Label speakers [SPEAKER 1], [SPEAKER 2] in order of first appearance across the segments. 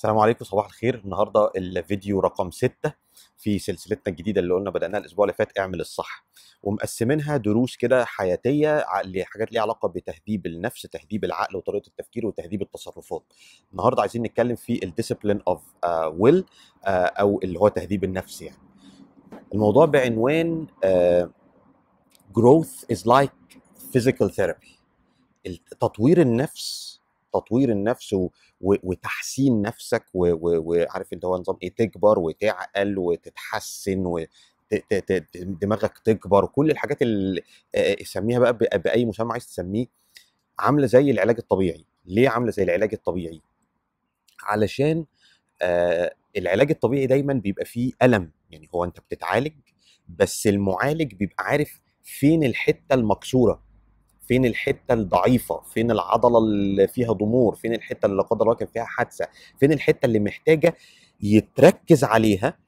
[SPEAKER 1] السلام عليكم صباح الخير النهارده الفيديو رقم ستة في سلسلتنا الجديده اللي قلنا بدأناها الاسبوع اللي فات اعمل الصح ومقسمينها دروس كده حياتيه لحاجات ليها علاقه بتهذيب النفس تهذيب العقل وطريقه التفكير وتهذيب التصرفات النهارده عايزين نتكلم في الديسيبلين اوف ويل او اللي هو تهذيب النفس يعني الموضوع بعنوان جروث از لايك فيزيكال ثيرابي تطوير النفس تطوير النفس و... وتحسين نفسك و... و... وعارف انت هو نظام ايه تكبر وتعقل وتتحسن و... دماغك تكبر كل الحاجات اللي سميها بقى باي مسمى عايز تسميه عامله زي العلاج الطبيعي ليه عامله زي العلاج الطبيعي علشان العلاج الطبيعي دايما بيبقى فيه الم يعني هو انت بتتعالج بس المعالج بيبقى عارف فين الحته المكسوره فين الحته الضعيفه فين العضله اللي فيها ضمور فين الحته اللي لا قدر الله كان فيها حادثه فين الحته اللي محتاجه يتركز عليها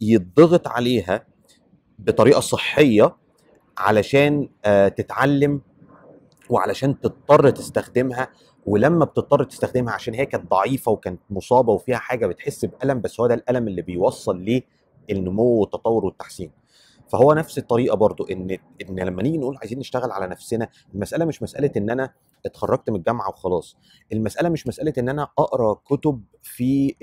[SPEAKER 1] يتضغط عليها بطريقه صحيه علشان آه، تتعلم وعلشان تضطر تستخدمها ولما بتضطر تستخدمها عشان هي كانت ضعيفه وكانت مصابه وفيها حاجه بتحس بالم بس هو ده الالم اللي بيوصل ليه النمو والتطور والتحسين فهو نفس الطريقه برضو ان ان لما نيجي نقول عايزين نشتغل على نفسنا المساله مش مساله ان انا اتخرجت من الجامعه وخلاص المساله مش مساله ان انا اقرا كتب في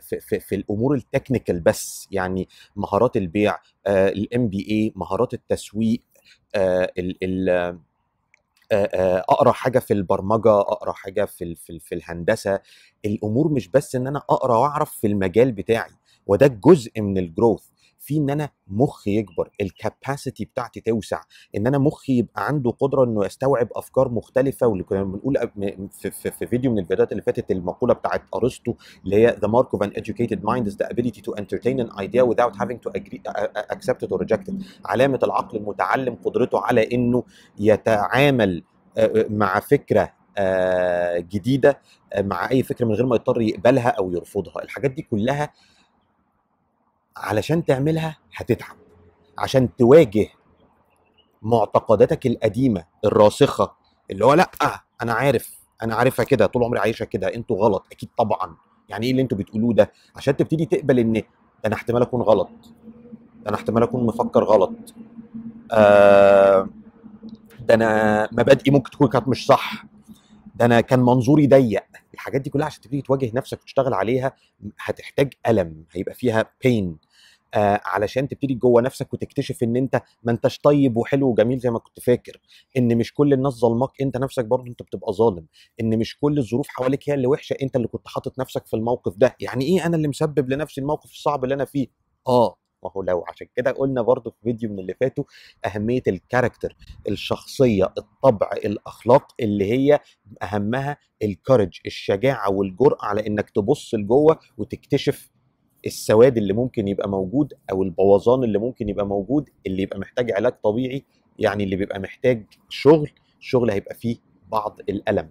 [SPEAKER 1] في, في, في الامور التكنيكال بس يعني مهارات البيع الام بي اي مهارات التسويق الـ آه، الـ آه، آه، اقرا حاجه في البرمجه اقرا حاجه في في, في الهندسه الامور مش بس ان انا اقرا واعرف في المجال بتاعي وده جزء من الجروث في ان انا مخي يكبر الكاباسيتي بتاعتي توسع ان انا مخي يبقى عنده قدره انه يستوعب افكار مختلفه واللي كنا بنقول في, في, في فيديو من الفيديوهات اللي فاتت المقوله بتاعت ارسطو اللي هي the mark of an educated mind is the ability to entertain an idea without having to agree, accept it or reject it علامه العقل المتعلم قدرته على انه يتعامل مع فكره جديده مع اي فكره من غير ما يضطر يقبلها او يرفضها الحاجات دي كلها علشان تعملها هتتعب عشان تواجه معتقداتك القديمه الراسخه اللي هو لا انا عارف انا عارفها كده طول عمري عايشها كده انتوا غلط اكيد طبعا يعني ايه اللي انتوا بتقولوه ده عشان تبتدي تقبل ان انا احتمال اكون غلط ده انا احتمال اكون مفكر غلط آه ده انا مبادئي ممكن تكون كانت مش صح ده انا كان منظوري ضيق الحاجات دي كلها عشان تبتدي تواجه نفسك وتشتغل عليها هتحتاج الم هيبقى فيها بين آه علشان تبتدي جوه نفسك وتكتشف ان انت ما انتش طيب وحلو وجميل زي ما كنت فاكر ان مش كل الناس ظلمك انت نفسك برضه انت بتبقى ظالم ان مش كل الظروف حواليك هي اللي وحشه انت اللي كنت حاطط نفسك في الموقف ده يعني ايه انا اللي مسبب لنفسي الموقف الصعب اللي انا فيه اه ما هو لو عشان كده قلنا برضه في فيديو من اللي فاتوا اهميه الكاركتر الشخصيه الطبع الاخلاق اللي هي اهمها الكارج الشجاعه والجرأه على انك تبص لجوه وتكتشف السواد اللي ممكن يبقى موجود او البوظان اللي ممكن يبقى موجود اللي يبقى محتاج علاج طبيعي يعني اللي بيبقى محتاج شغل شغل هيبقى فيه بعض الالم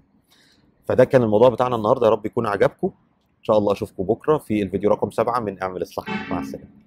[SPEAKER 1] فده كان الموضوع بتاعنا النهارده يا رب يكون عجبكم ان شاء الله اشوفكم بكره في الفيديو رقم سبعة من اعمل اصلاح مع السلامه